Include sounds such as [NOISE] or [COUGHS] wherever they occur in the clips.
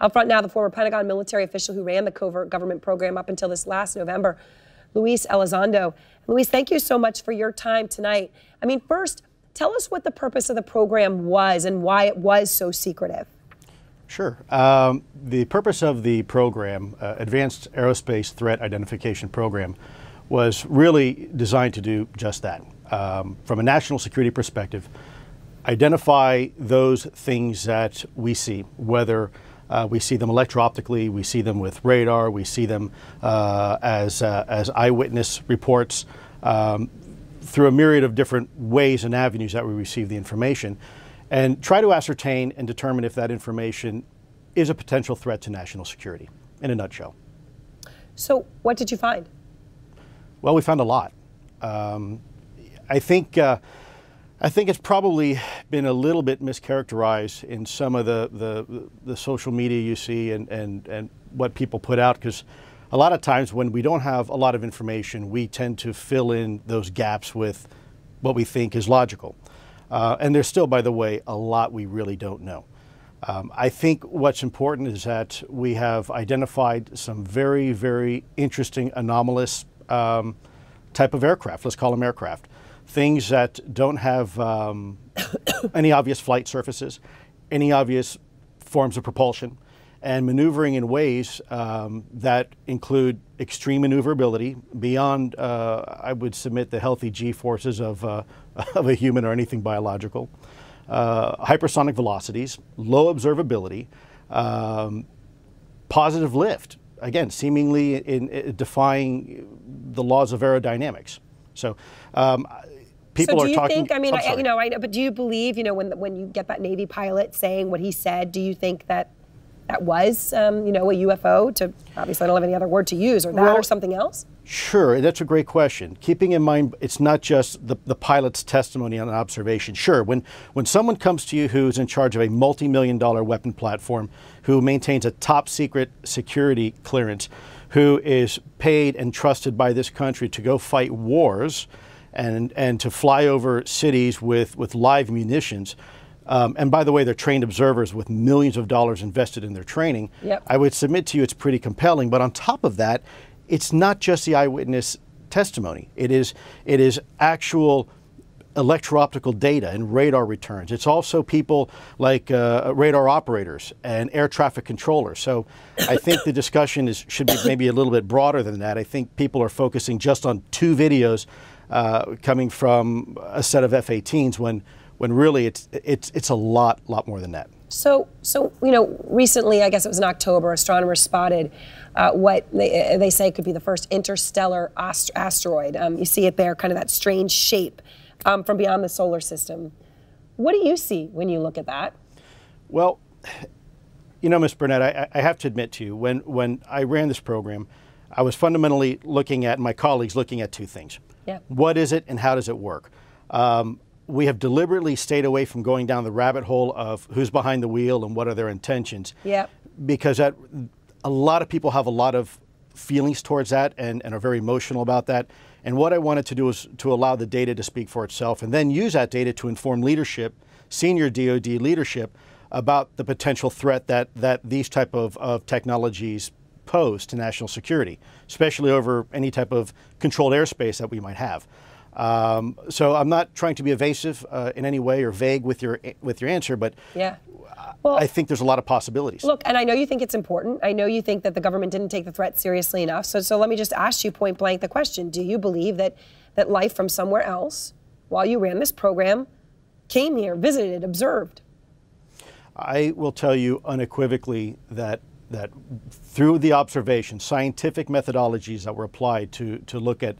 Out front now, the former Pentagon military official who ran the covert government program up until this last November, Luis Elizondo. Luis, thank you so much for your time tonight. I mean, first, tell us what the purpose of the program was and why it was so secretive. Sure. Um, the purpose of the program, uh, Advanced Aerospace Threat Identification Program, was really designed to do just that. Um, from a national security perspective, identify those things that we see, whether uh, we see them electro-optically, we see them with radar, we see them uh, as, uh, as eyewitness reports um, through a myriad of different ways and avenues that we receive the information and try to ascertain and determine if that information is a potential threat to national security in a nutshell. So what did you find? Well, we found a lot. Um, I think uh, I think it's probably been a little bit mischaracterized in some of the, the, the social media you see and, and, and what people put out because a lot of times when we don't have a lot of information, we tend to fill in those gaps with what we think is logical. Uh, and there's still, by the way, a lot we really don't know. Um, I think what's important is that we have identified some very, very interesting anomalous um, type of aircraft, let's call them aircraft things that don't have um, [COUGHS] any obvious flight surfaces, any obvious forms of propulsion, and maneuvering in ways um, that include extreme maneuverability beyond, uh, I would submit, the healthy g forces of, uh, [LAUGHS] of a human or anything biological, uh, hypersonic velocities, low observability, um, positive lift, again, seemingly in, in defying the laws of aerodynamics. So um, people so do you talking, Think, I mean, I, you know, I know, but do you believe, you know, when when you get that Navy pilot saying what he said, do you think that that was, um, you know, a UFO? To obviously, I don't have any other word to use, or that, well, or something else. Sure, that's a great question. Keeping in mind, it's not just the, the pilot's testimony and observation. Sure, when when someone comes to you who's in charge of a multi-million dollar weapon platform, who maintains a top secret security clearance, who is paid and trusted by this country to go fight wars and, and to fly over cities with, with live munitions. Um, and by the way, they're trained observers with millions of dollars invested in their training. Yep. I would submit to you it's pretty compelling. But on top of that, it's not just the eyewitness testimony. It is it is actual electro-optical data and radar returns. It's also people like uh, radar operators and air traffic controllers. So I think the discussion is, should be maybe a little bit broader than that. I think people are focusing just on two videos uh, coming from a set of F-18s when, when really it's, it's, it's a lot, lot more than that. So, so you know, recently, I guess it was in October, astronomers spotted uh, what they, they, say could be the first interstellar asteroid. Um, you see it there, kind of that strange shape um, from beyond the solar system. What do you see when you look at that? Well, you know, Ms. Burnett, I, I have to admit to you, when, when I ran this program, I was fundamentally looking at, my colleagues looking at two things. Yeah. What is it and how does it work? Um, we have deliberately stayed away from going down the rabbit hole of who's behind the wheel and what are their intentions. Because that, a lot of people have a lot of feelings towards that and, and are very emotional about that. And what I wanted to do is to allow the data to speak for itself and then use that data to inform leadership, senior DoD leadership, about the potential threat that, that these type of, of technologies pose to national security, especially over any type of controlled airspace that we might have. Um, so I'm not trying to be evasive uh, in any way or vague with your with your answer, but yeah. Well, I think there's a lot of possibilities. Look, and I know you think it's important. I know you think that the government didn't take the threat seriously enough. So, so let me just ask you point blank the question: Do you believe that that life from somewhere else, while you ran this program, came here, visited, observed? I will tell you unequivocally that that through the observation, scientific methodologies that were applied to to look at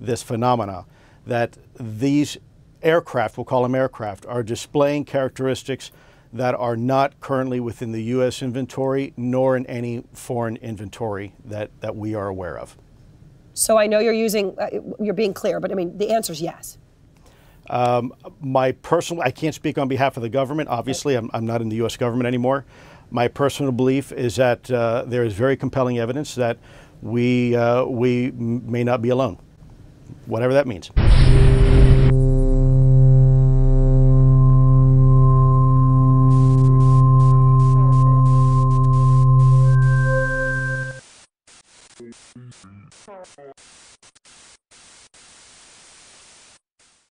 this phenomena that these aircraft, we'll call them aircraft, are displaying characteristics that are not currently within the U.S. inventory nor in any foreign inventory that, that we are aware of. So I know you're using, uh, you're being clear, but I mean, the answer is yes. Um, my personal, I can't speak on behalf of the government. Obviously, right. I'm, I'm, not in the U.S. government anymore. My personal belief is that uh, there is very compelling evidence that we, uh, we may not be alone, whatever that means.